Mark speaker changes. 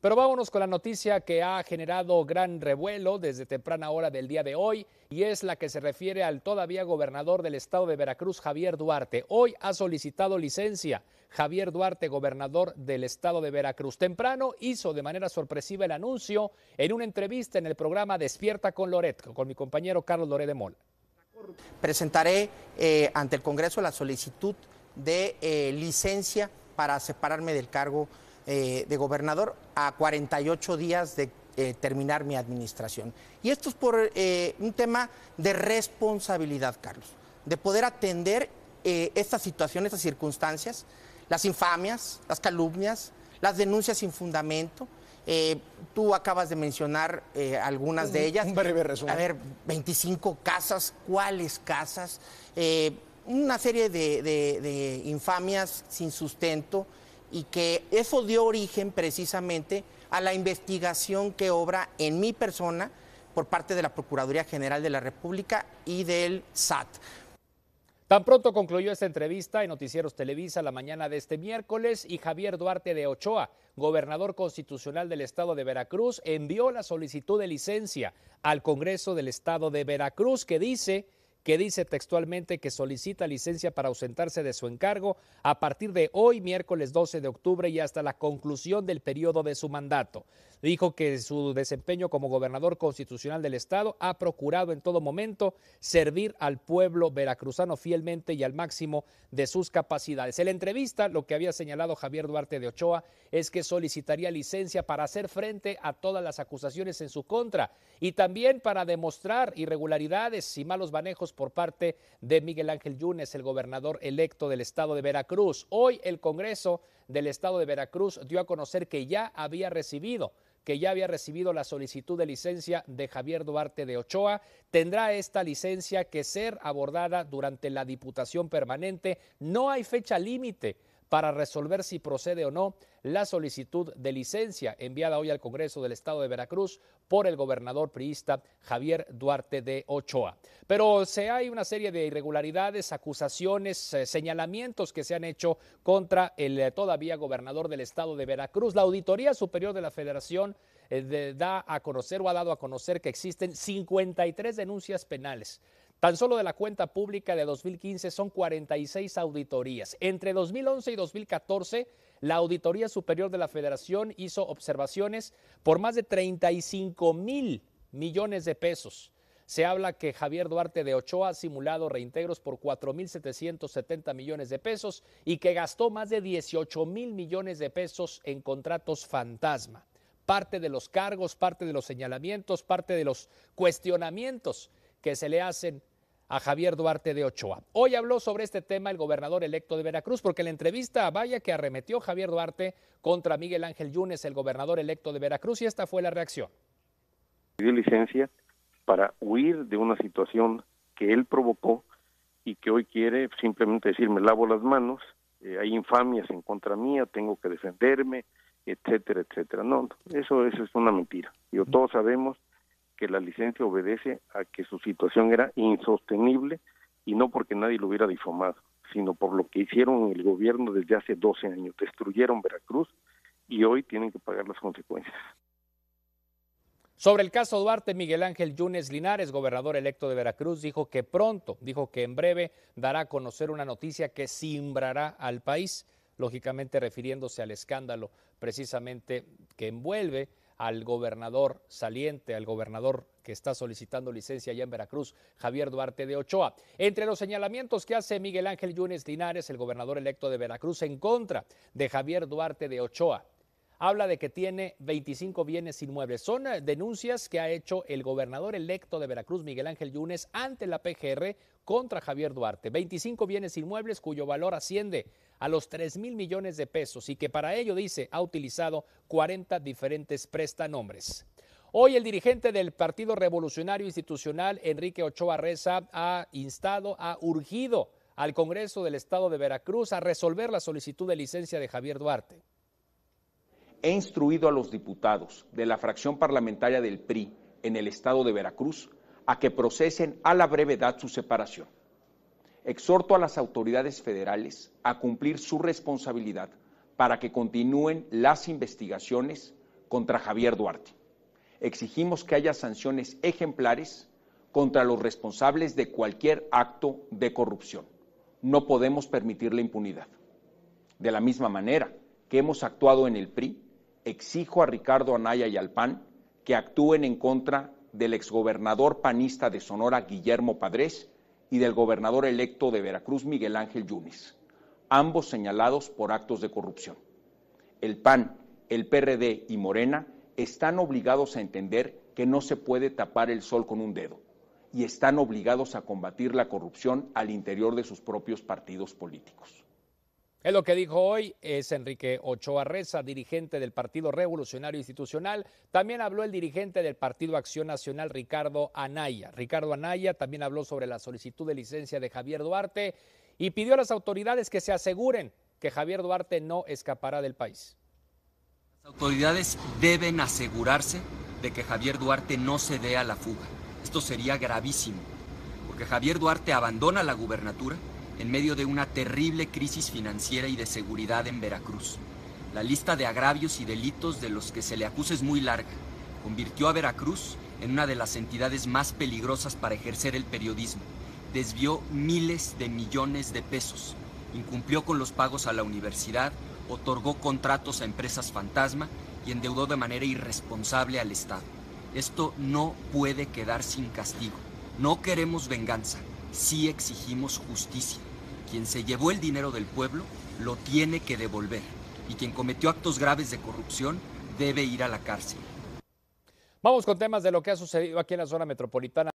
Speaker 1: Pero vámonos con la noticia que ha generado gran revuelo desde temprana hora del día de hoy y es la que se refiere al todavía gobernador del estado de Veracruz, Javier Duarte. Hoy ha solicitado licencia Javier Duarte, gobernador del estado de Veracruz. Temprano hizo de manera sorpresiva el anuncio en una entrevista en el programa Despierta con Loret, con mi
Speaker 2: compañero Carlos Loret de Mola. Presentaré eh, ante el Congreso la solicitud de eh, licencia para separarme del cargo eh, de gobernador a 48 días de eh, terminar mi administración. Y esto es por eh, un tema de responsabilidad, Carlos, de poder atender estas situaciones, estas circunstancias, las infamias, las calumnias, las denuncias sin fundamento. tú acabas de mencionar algunas de ellas. Un breve resumen. A ver, 25 casas, ¿cuáles casas? una serie de, de, infamias sin sustento y que eso dio origen precisamente a la investigación que obra en mi persona por parte de la Procuraduría General de la República y del SAT. Tan pronto concluyó esta entrevista en
Speaker 1: Noticieros Televisa la mañana de este miércoles y Javier Duarte de Ochoa, gobernador constitucional del estado de Veracruz, envió la solicitud de licencia al Congreso del estado de Veracruz que dice que dice textualmente que solicita licencia para ausentarse de su encargo a partir de hoy, miércoles 12 de octubre, y hasta la conclusión del periodo de su mandato. Dijo que su desempeño como gobernador constitucional del Estado ha procurado en todo momento servir al pueblo veracruzano fielmente y al máximo de sus capacidades. En la entrevista, lo que había señalado Javier Duarte de Ochoa es que solicitaría licencia para hacer frente a todas las acusaciones en su contra y también para demostrar irregularidades y malos manejos por parte de Miguel Ángel Yunes, el gobernador electo del estado de Veracruz. Hoy el Congreso del estado de Veracruz dio a conocer que ya había recibido que ya había recibido la solicitud de licencia de Javier Duarte de Ochoa, tendrá esta licencia que ser abordada durante la Diputación Permanente. No hay fecha límite para resolver si procede o no la solicitud de licencia enviada hoy al Congreso del Estado de Veracruz por el gobernador priista Javier Duarte de Ochoa. Pero se hay una serie de irregularidades, acusaciones, eh, señalamientos que se han hecho contra el eh, todavía gobernador del Estado de Veracruz. La Auditoría Superior de la Federación eh, da a conocer o ha dado a conocer que existen 53 denuncias penales Tan solo de la cuenta pública de 2015 son 46 auditorías. Entre 2011 y 2014, la Auditoría Superior de la Federación hizo observaciones por más de 35 mil millones de pesos. Se habla que Javier Duarte de Ochoa ha simulado reintegros por 4.770 millones de pesos y que gastó más de 18 mil millones de pesos en contratos fantasma. Parte de los cargos, parte de los señalamientos, parte de los cuestionamientos que se le hacen a Javier Duarte de Ochoa. Hoy habló sobre este tema el gobernador electo de Veracruz, porque la entrevista vaya que arremetió Javier Duarte contra Miguel Ángel Yunes, el gobernador electo de Veracruz, y esta fue la reacción.
Speaker 3: Dio licencia para huir de una situación que él provocó y que hoy quiere simplemente decir me lavo las manos, eh, hay infamias en contra mía, tengo que defenderme, etcétera, etcétera. No, eso, eso es una mentira. Yo, todos sabemos que la licencia obedece a que su situación era insostenible y no porque nadie lo hubiera difamado, sino por lo que hicieron el gobierno desde hace 12 años. Destruyeron Veracruz y hoy tienen que pagar las
Speaker 1: consecuencias. Sobre el caso Duarte, Miguel Ángel Yunes Linares, gobernador electo de Veracruz, dijo que pronto, dijo que en breve dará a conocer una noticia que simbrará al país, lógicamente refiriéndose al escándalo precisamente que envuelve al gobernador saliente, al gobernador que está solicitando licencia allá en Veracruz, Javier Duarte de Ochoa. Entre los señalamientos que hace Miguel Ángel Yunes Linares, el gobernador electo de Veracruz, en contra de Javier Duarte de Ochoa, habla de que tiene 25 bienes inmuebles. Son eh, denuncias que ha hecho el gobernador electo de Veracruz, Miguel Ángel Yunes, ante la PGR contra Javier Duarte. 25 bienes inmuebles cuyo valor asciende a los 3 mil millones de pesos y que para ello, dice, ha utilizado 40 diferentes prestanombres. Hoy el dirigente del Partido Revolucionario Institucional, Enrique Ochoa Reza, ha instado, ha urgido al Congreso del Estado de Veracruz a resolver la solicitud de licencia de Javier Duarte.
Speaker 3: He instruido a los diputados de la fracción parlamentaria del PRI en el Estado de Veracruz a que procesen a la brevedad su separación. Exhorto a las autoridades federales a cumplir su responsabilidad para que continúen las investigaciones contra Javier Duarte. Exigimos que haya sanciones ejemplares contra los responsables de cualquier acto de corrupción. No podemos permitir la impunidad. De la misma manera que hemos actuado en el PRI, exijo a Ricardo Anaya y al PAN que actúen en contra del exgobernador panista de Sonora, Guillermo Padrés, y del gobernador electo de Veracruz, Miguel Ángel Yunes, ambos señalados por actos de corrupción. El PAN, el PRD y Morena están obligados a entender que no se puede tapar el sol con un dedo y están obligados a combatir la corrupción al interior de sus propios partidos políticos.
Speaker 1: Es lo que dijo hoy es Enrique Ochoa Reza, dirigente del Partido Revolucionario Institucional. También habló el dirigente del Partido Acción Nacional, Ricardo Anaya. Ricardo Anaya también habló sobre la solicitud de licencia de Javier Duarte y pidió a las autoridades que se aseguren que Javier Duarte no escapará del país.
Speaker 4: Las autoridades deben asegurarse de que Javier Duarte no se dé a la fuga. Esto sería gravísimo, porque Javier Duarte abandona la gubernatura en medio de una terrible crisis financiera y de seguridad en Veracruz. La lista de agravios y delitos de los que se le acusa es muy larga. Convirtió a Veracruz en una de las entidades más peligrosas para ejercer el periodismo. Desvió miles de millones de pesos, incumplió con los pagos a la universidad, otorgó contratos a empresas fantasma y endeudó de manera irresponsable al Estado. Esto no puede quedar sin castigo. No queremos venganza, sí exigimos justicia. Quien se llevó el dinero del pueblo lo tiene que devolver y quien cometió actos graves de corrupción debe ir a la cárcel. Vamos con temas de lo que ha sucedido aquí en la zona metropolitana.